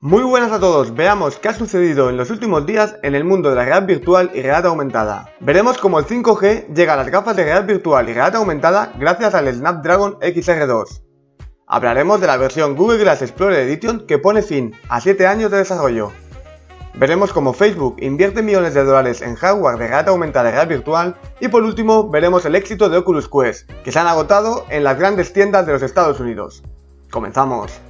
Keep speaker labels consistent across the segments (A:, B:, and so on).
A: Muy buenas a todos, veamos qué ha sucedido en los últimos días en el mundo de la realidad virtual y realidad aumentada. Veremos cómo el 5G llega a las gafas de realidad virtual y realidad aumentada gracias al Snapdragon XR2. Hablaremos de la versión Google Glass Explorer Edition que pone fin a 7 años de desarrollo. Veremos cómo Facebook invierte millones de dólares en hardware de realidad aumentada y realidad virtual y por último veremos el éxito de Oculus Quest, que se han agotado en las grandes tiendas de los Estados Unidos. ¡Comenzamos!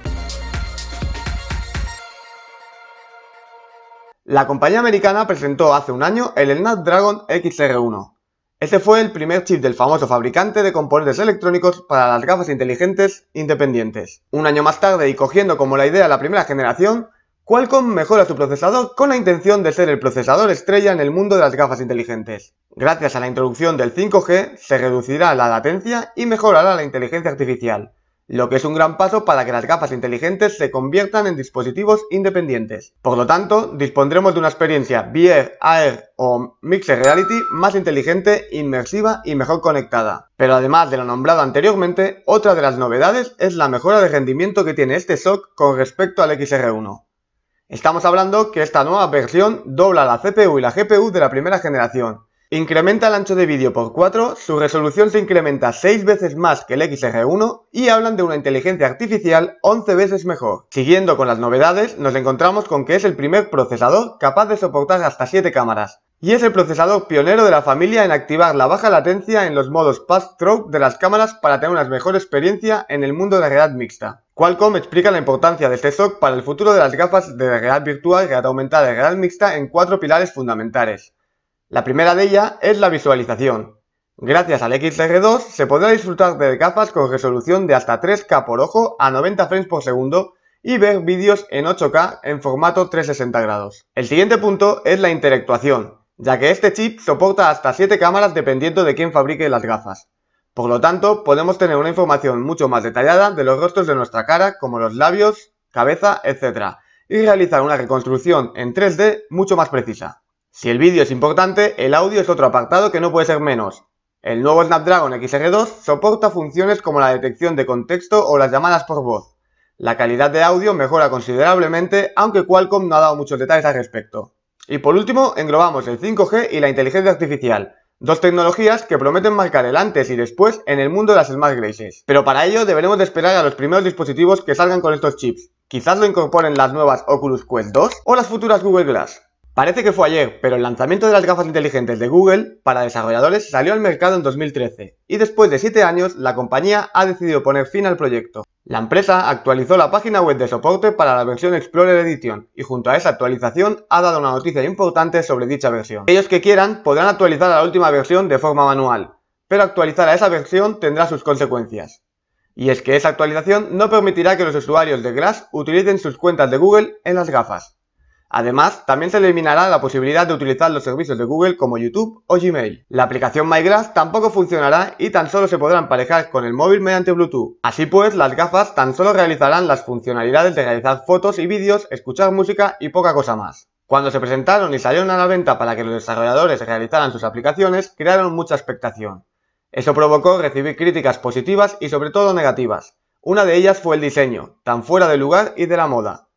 A: La compañía americana presentó hace un año el Dragon XR1. Este fue el primer chip del famoso fabricante de componentes electrónicos para las gafas inteligentes independientes. Un año más tarde y cogiendo como la idea la primera generación, Qualcomm mejora su procesador con la intención de ser el procesador estrella en el mundo de las gafas inteligentes. Gracias a la introducción del 5G se reducirá la latencia y mejorará la inteligencia artificial, lo que es un gran paso para que las gafas inteligentes se conviertan en dispositivos independientes. Por lo tanto, dispondremos de una experiencia VR, AR o Mixed Reality más inteligente, inmersiva y mejor conectada. Pero además de lo nombrado anteriormente, otra de las novedades es la mejora de rendimiento que tiene este SOC con respecto al XR1. Estamos hablando que esta nueva versión dobla la CPU y la GPU de la primera generación, Incrementa el ancho de vídeo por 4, su resolución se incrementa 6 veces más que el XR1 y hablan de una inteligencia artificial 11 veces mejor. Siguiendo con las novedades, nos encontramos con que es el primer procesador capaz de soportar hasta 7 cámaras. Y es el procesador pionero de la familia en activar la baja latencia en los modos pass-through de las cámaras para tener una mejor experiencia en el mundo de la realidad mixta. Qualcomm explica la importancia de este SOC para el futuro de las gafas de realidad virtual, realidad aumentada y realidad mixta en cuatro pilares fundamentales. La primera de ellas es la visualización. Gracias al XR2 se podrá disfrutar de gafas con resolución de hasta 3K por ojo a 90 frames por segundo y ver vídeos en 8K en formato 360 grados. El siguiente punto es la interactuación, ya que este chip soporta hasta 7 cámaras dependiendo de quién fabrique las gafas. Por lo tanto, podemos tener una información mucho más detallada de los rostros de nuestra cara, como los labios, cabeza, etc. Y realizar una reconstrucción en 3D mucho más precisa. Si el vídeo es importante, el audio es otro apartado que no puede ser menos. El nuevo Snapdragon XR2 soporta funciones como la detección de contexto o las llamadas por voz. La calidad de audio mejora considerablemente, aunque Qualcomm no ha dado muchos detalles al respecto. Y por último, englobamos el 5G y la inteligencia artificial, dos tecnologías que prometen marcar el antes y después en el mundo de las Smart Graces Pero para ello deberemos esperar a los primeros dispositivos que salgan con estos chips. Quizás lo incorporen las nuevas Oculus Quest 2 o las futuras Google Glass. Parece que fue ayer, pero el lanzamiento de las gafas inteligentes de Google para desarrolladores salió al mercado en 2013 y después de 7 años la compañía ha decidido poner fin al proyecto. La empresa actualizó la página web de soporte para la versión Explorer Edition y junto a esa actualización ha dado una noticia importante sobre dicha versión. Ellos que quieran podrán actualizar a la última versión de forma manual, pero actualizar a esa versión tendrá sus consecuencias. Y es que esa actualización no permitirá que los usuarios de Glass utilicen sus cuentas de Google en las gafas. Además, también se eliminará la posibilidad de utilizar los servicios de Google como YouTube o Gmail. La aplicación MyGraph tampoco funcionará y tan solo se podrá emparejar con el móvil mediante Bluetooth. Así pues, las gafas tan solo realizarán las funcionalidades de realizar fotos y vídeos, escuchar música y poca cosa más. Cuando se presentaron y salieron a la venta para que los desarrolladores realizaran sus aplicaciones, crearon mucha expectación. Eso provocó recibir críticas positivas y sobre todo negativas. Una de ellas fue el diseño, tan fuera de lugar y de la moda.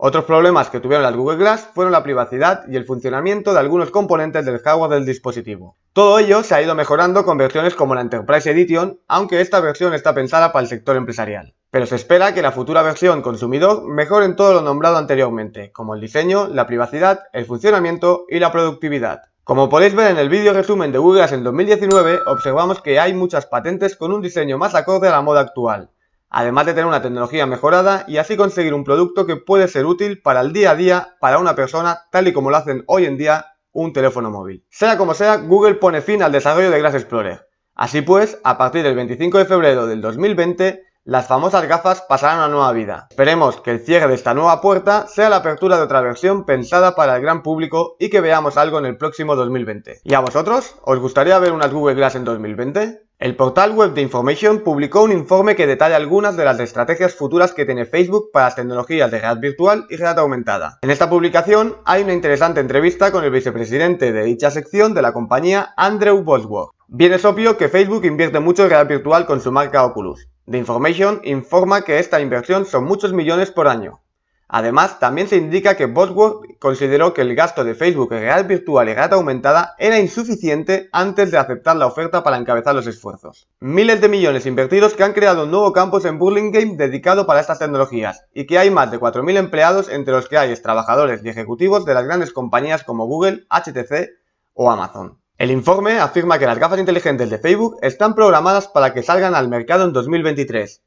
A: Otros problemas que tuvieron las Google Glass fueron la privacidad y el funcionamiento de algunos componentes del hardware del dispositivo. Todo ello se ha ido mejorando con versiones como la Enterprise Edition, aunque esta versión está pensada para el sector empresarial. Pero se espera que la futura versión consumidor mejore en todo lo nombrado anteriormente, como el diseño, la privacidad, el funcionamiento y la productividad. Como podéis ver en el vídeo resumen de Google Glass en 2019, observamos que hay muchas patentes con un diseño más acorde a la moda actual, además de tener una tecnología mejorada y así conseguir un producto que puede ser útil para el día a día para una persona tal y como lo hacen hoy en día un teléfono móvil. Sea como sea, Google pone fin al desarrollo de Glass Explorer. Así pues, a partir del 25 de febrero del 2020, las famosas gafas pasarán a una nueva vida. Esperemos que el cierre de esta nueva puerta sea la apertura de otra versión pensada para el gran público y que veamos algo en el próximo 2020. ¿Y a vosotros? ¿Os gustaría ver unas Google Glass en 2020? El portal web de Information publicó un informe que detalla algunas de las estrategias futuras que tiene Facebook para las tecnologías de realidad virtual y realidad aumentada. En esta publicación hay una interesante entrevista con el vicepresidente de dicha sección de la compañía, Andrew Bosworth. Bien es obvio que Facebook invierte mucho en realidad virtual con su marca Oculus. The Information informa que esta inversión son muchos millones por año, Además, también se indica que Bosworth consideró que el gasto de Facebook en realidad virtual y realidad aumentada era insuficiente antes de aceptar la oferta para encabezar los esfuerzos. Miles de millones invertidos que han creado un nuevo campus en Burlingame dedicado para estas tecnologías y que hay más de 4.000 empleados entre los que hay trabajadores y ejecutivos de las grandes compañías como Google, HTC o Amazon. El informe afirma que las gafas inteligentes de Facebook están programadas para que salgan al mercado en 2023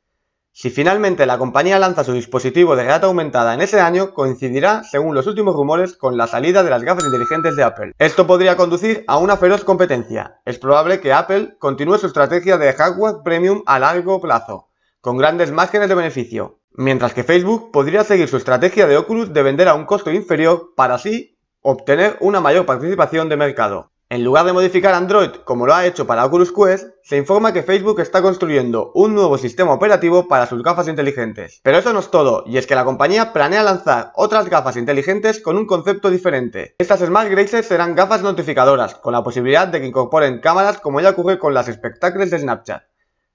A: si finalmente la compañía lanza su dispositivo de realidad aumentada en ese año, coincidirá, según los últimos rumores, con la salida de las gafas inteligentes de Apple. Esto podría conducir a una feroz competencia. Es probable que Apple continúe su estrategia de hardware premium a largo plazo, con grandes márgenes de beneficio, mientras que Facebook podría seguir su estrategia de Oculus de vender a un costo inferior para así obtener una mayor participación de mercado. En lugar de modificar Android como lo ha hecho para Oculus Quest, se informa que Facebook está construyendo un nuevo sistema operativo para sus gafas inteligentes. Pero eso no es todo, y es que la compañía planea lanzar otras gafas inteligentes con un concepto diferente. Estas Smart graces serán gafas notificadoras, con la posibilidad de que incorporen cámaras como ya ocurre con las espectáculos de Snapchat.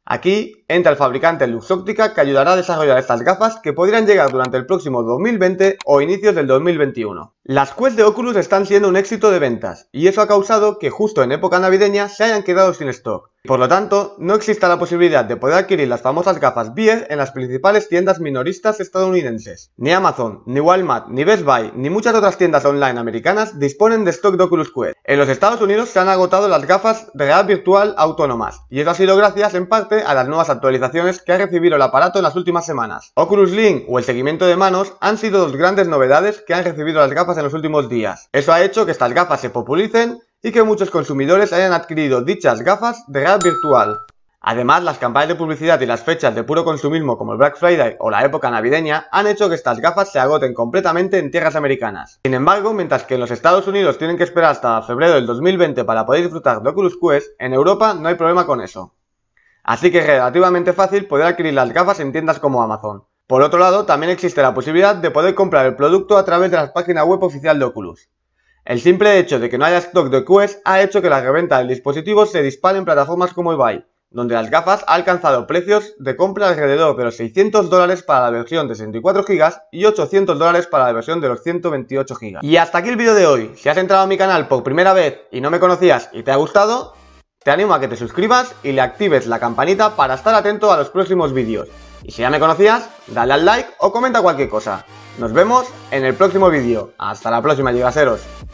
A: Aquí entra el fabricante LuxOptica que ayudará a desarrollar estas gafas que podrían llegar durante el próximo 2020 o inicios del 2021. Las Quest de Oculus están siendo un éxito de ventas, y eso ha causado que justo en época navideña se hayan quedado sin stock. Por lo tanto, no exista la posibilidad de poder adquirir las famosas gafas VR en las principales tiendas minoristas estadounidenses. Ni Amazon, ni Walmart, ni Best Buy, ni muchas otras tiendas online americanas disponen de stock de Oculus Quest. En los Estados Unidos se han agotado las gafas de real virtual autónomas, y eso ha sido gracias en parte a las nuevas actualizaciones que ha recibido el aparato en las últimas semanas. Oculus Link o el seguimiento de manos han sido dos grandes novedades que han recibido las gafas en los últimos días. Eso ha hecho que estas gafas se populicen y que muchos consumidores hayan adquirido dichas gafas de realidad virtual. Además, las campañas de publicidad y las fechas de puro consumismo como el Black Friday o la época navideña han hecho que estas gafas se agoten completamente en tierras americanas. Sin embargo, mientras que en los Estados Unidos tienen que esperar hasta febrero del 2020 para poder disfrutar de Oculus Quest, en Europa no hay problema con eso. Así que es relativamente fácil poder adquirir las gafas en tiendas como Amazon. Por otro lado, también existe la posibilidad de poder comprar el producto a través de la página web oficial de Oculus. El simple hecho de que no haya stock de Quest ha hecho que la reventa del dispositivo se dispare en plataformas como eBay, donde las gafas han alcanzado precios de compra alrededor de los 600 dólares para la versión de 64 GB y 800 dólares para la versión de los 128 GB. Y hasta aquí el vídeo de hoy. Si has entrado a mi canal por primera vez y no me conocías y te ha gustado, te animo a que te suscribas y le actives la campanita para estar atento a los próximos vídeos. Y si ya me conocías, dale al like o comenta cualquier cosa. Nos vemos en el próximo vídeo. Hasta la próxima, llegaseros.